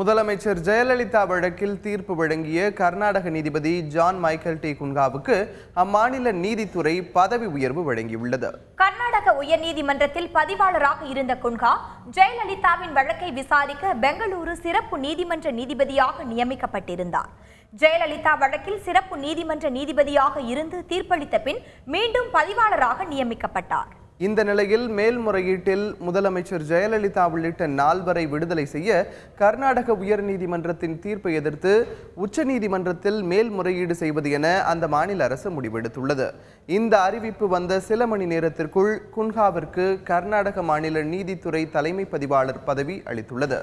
முதலமைச்சர் ஜெயலலிதா வழக்கில் தீர்ப்பு வழங்கிய கர்நாடக நீதிபதி ஜான் மைக்கேல் டி குன்காவுக்கு அம்மாநில நீதித்துறை பதவி உயர்வு வழங்கியுள்ளது கர்நாடக உயர்நீதிமன்றத்தில் பதிவாளராக இருந்த குன்கா ஜெயலலிதாவின் வழக்கை விசாரிக்க பெங்களூரு சிறப்பு நீதிமன்ற நீதிபதியாக நியமிக்கப்பட்டிருந்தார் ஜெயலலிதா வழக்கில் சிறப்பு நீதிமன்ற நீதிபதியாக இருந்து தீர்ப்பளித்த பின் மீண்டும் பதிவாளராக நியமிக்கப்பட்டார் இந்த நிலையில் மேல்முறையீட்டில் முதலமைச்சர் ஜெயலலிதா உள்ளிட்ட நால்வரை விடுதலை செய்ய கர்நாடக உயர்நீதிமன்றத்தின் தீர்ப்பை எதிர்த்து உச்சநீதிமன்றத்தில் மேல்முறையீடு செய்வது என அந்த மாநில அரசு முடிவெடுத்துள்ளது இந்த அறிவிப்பு வந்த சில மணி நேரத்திற்குள் குன்ஹாவிற்கு கர்நாடக மாநில நீதித்துறை தலைமை பதிவாளர் பதவி அளித்துள்ளது